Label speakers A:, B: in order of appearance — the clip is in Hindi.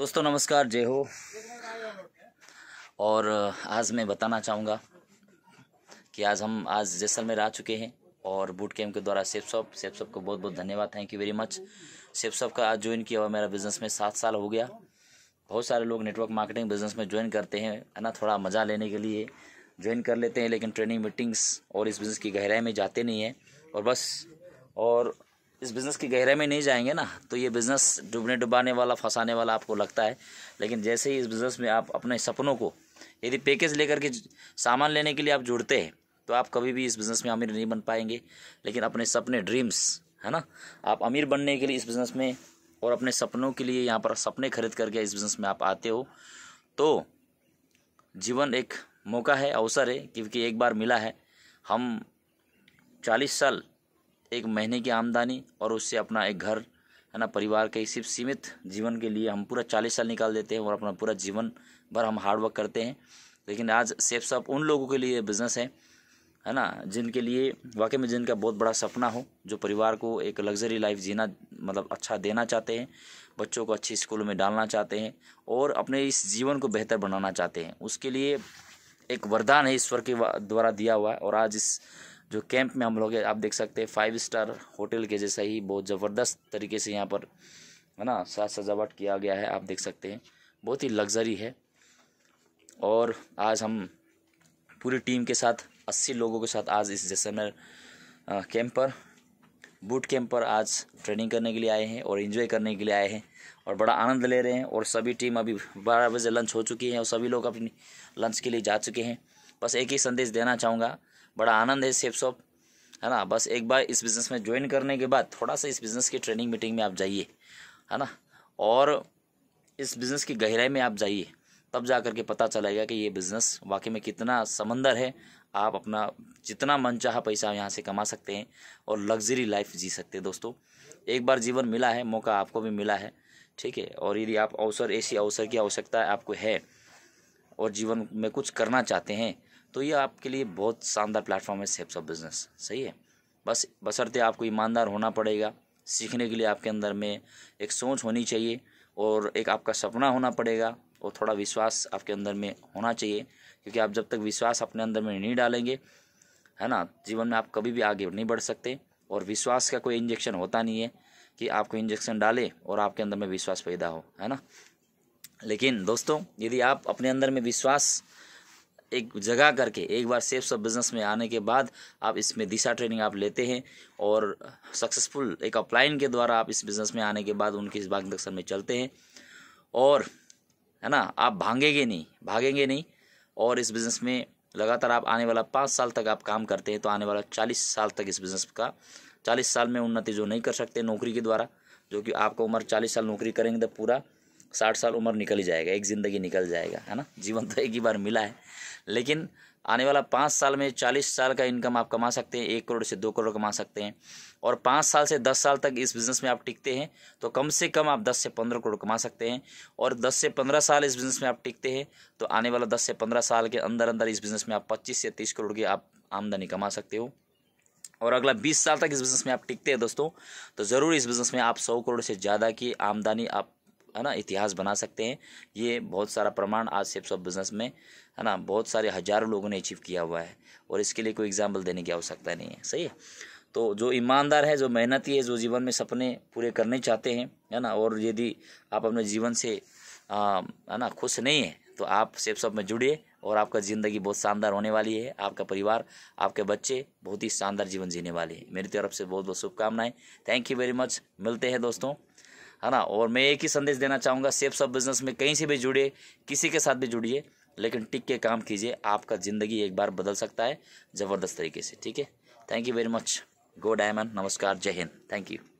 A: दोस्तों नमस्कार जय हो और आज मैं बताना चाहूँगा कि आज हम आज जैसलमेर आ चुके हैं और बूट कैम्प के द्वारा सेफ शॉप सेफ शॉप को बहुत बहुत धन्यवाद thank you very much Safe Shop का आज ज्वाइन किया हुआ मेरा बिज़नेस में सात साल हो गया बहुत सारे लोग नेटवर्क मार्केटिंग बिज़नेस में ज्वाइन करते हैं है ना थोड़ा मज़ा लेने के लिए ज्वाइन कर लेते हैं लेकिन ट्रेनिंग मीटिंग्स और इस बिज़नेस की गहराई में जाते नहीं हैं और बस और इस बिज़नेस की गहराई में नहीं जाएंगे ना तो ये बिज़नेस डूबने डुबाने वाला फंसाने वाला आपको लगता है लेकिन जैसे ही इस बिज़नेस में आप अपने सपनों को यदि पैकेज लेकर के सामान लेने के लिए आप जुड़ते हैं तो आप कभी भी इस बिज़नेस में अमीर नहीं बन पाएंगे लेकिन अपने सपने ड्रीम्स है ना आप अमीर बनने के लिए इस बिज़नेस में और अपने सपनों के लिए यहाँ पर सपने खरीद करके इस बिज़नेस में आप आते हो तो जीवन एक मौका है अवसर है क्योंकि एक बार मिला है हम चालीस साल एक महीने की आमदनी और उससे अपना एक घर है ना परिवार के सिर्फ सीमित जीवन के लिए हम पूरा चालीस साल निकाल देते हैं और अपना पूरा जीवन भर हम हार्ड वर्क करते हैं लेकिन आज सेफ सब उन लोगों के लिए बिज़नेस है है ना जिनके लिए वाकई में जिनका बहुत बड़ा सपना हो जो परिवार को एक लग्जरी लाइफ जीना मतलब अच्छा देना चाहते हैं बच्चों को अच्छी स्कूल में डालना चाहते हैं और अपने इस जीवन को बेहतर बनाना चाहते हैं उसके लिए एक वरदान है ईश्वर के द्वारा दिया हुआ है और आज इस जो कैंप में हम लोग आप देख सकते हैं फाइव स्टार होटल के जैसा ही बहुत ज़बरदस्त तरीके से यहाँ पर है ना साज सजावट किया गया है आप देख सकते हैं बहुत ही लग्जरी है और आज हम पूरी टीम के साथ अस्सी लोगों के साथ आज इस जैसलमेर कैंप पर बूट कैंप पर आज ट्रेनिंग करने के लिए आए हैं और इन्जॉय करने के लिए आए हैं और बड़ा आनंद ले रहे हैं और सभी टीम अभी बारह बजे लंच हो चुकी है और सभी लोग अपनी लंच के लिए जा चुके हैं बस एक ही संदेश देना चाहूँगा बड़ा आनंद है सेफ शॉप है ना बस एक बार इस बिज़नेस में ज्वाइन करने के बाद थोड़ा सा इस बिज़नेस की ट्रेनिंग मीटिंग में आप जाइए है ना और इस बिज़नेस की गहराई में आप जाइए तब जा कर के पता चलेगा कि ये बिज़नेस वाकई में कितना समंदर है आप अपना जितना मन चाह पैसा यहाँ से कमा सकते हैं और लग्जरी लाइफ जी सकते हैं दोस्तों एक बार जीवन मिला है मौका आपको भी मिला है ठीक है और यदि आप अवसर ऐसी अवसर की आवश्यकता आपको है और जीवन में कुछ करना चाहते हैं तो ये आपके लिए बहुत शानदार प्लेटफॉर्म है सेप्स ऑफ बिज़नेस सही है बस बसरते आपको ईमानदार होना पड़ेगा सीखने के लिए आपके अंदर में एक सोच होनी चाहिए और एक आपका सपना होना पड़ेगा और थोड़ा विश्वास आपके अंदर में होना चाहिए क्योंकि आप जब तक विश्वास अपने अंदर में नहीं डालेंगे है ना जीवन में आप कभी भी आगे नहीं बढ़ सकते और विश्वास का कोई इंजेक्शन होता नहीं है कि आपको इंजेक्शन डाले और आपके अंदर में विश्वास पैदा हो है ना लेकिन दोस्तों यदि आप अपने अंदर में विश्वास एक जगह करके एक बार सेफ सब बिज़नेस में आने के बाद आप इसमें दिशा ट्रेनिंग आप लेते हैं और सक्सेसफुल एक अपलाइन के द्वारा आप इस बिज़नेस में आने के बाद उनके इस मार्गदर्शन में चलते हैं और है ना आप भागेंगे नहीं भागेंगे नहीं और इस बिज़नेस में लगातार आप आने वाला पाँच साल तक आप काम करते हैं तो आने वाला चालीस साल तक इस बिज़नेस का चालीस साल में उन्नति जो नहीं कर सकते नौकरी के द्वारा जो कि आपका उम्र चालीस साल नौकरी करेंगे तो पूरा साठ साल उम्र निकल ही जाएगा एक ज़िंदगी निकल जाएगा है ना जीवन तो एक ही बार मिला है लेकिन आने वाला पाँच साल में चालीस साल का इनकम आप कमा सकते हैं एक करोड़ से दो करोड़ कमा सकते हैं और पाँच साल से दस साल तक इस बिज़नेस में आप टिकते हैं तो कम से कम आप दस से पंद्रह करोड़ कमा सकते हैं और दस से पंद्रह साल इस बिज़नेस में आप टिकते हैं तो आने वाला दस से पंद्रह साल के अंदर अंदर इस बिज़नेस में आप पच्चीस से तीस करोड़ की आप आमदनी कमा सकते हो और अगला बीस साल तक इस बिज़नेस में आप टिकते हैं दोस्तों तो ज़रूर इस बिज़नेस में आप सौ करोड़ से ज़्यादा की आमदनी आप है ना इतिहास बना सकते हैं ये बहुत सारा प्रमाण आज सेप्स ऑफ बिजनेस में है ना बहुत सारे हज़ारों लोगों ने अचीव किया हुआ है और इसके लिए कोई एग्जाम्पल देने की आवश्यकता नहीं है सही है तो जो ईमानदार है जो मेहनती है जो जीवन में सपने पूरे करने चाहते हैं है ना और यदि आप अपने जीवन से है ना खुश नहीं है तो आप सेप्स ऑफ में जुड़िए और आपका ज़िंदगी बहुत शानदार होने वाली है आपका परिवार आपके बच्चे बहुत ही शानदार जीवन जीने वाले हैं मेरी तरफ से बहुत बहुत शुभकामनाएं थैंक यू वेरी मच मिलते हैं दोस्तों है ना और मैं एक ही संदेश देना चाहूँगा सेफ सब बिजनेस में कहीं से भी जुड़िए किसी के साथ भी जुड़िए लेकिन टिक के काम कीजिए आपका ज़िंदगी एक बार बदल सकता है ज़बरदस्त तरीके से ठीक है thank you very much go diamond नमस्कार जय हिंद थैंक यू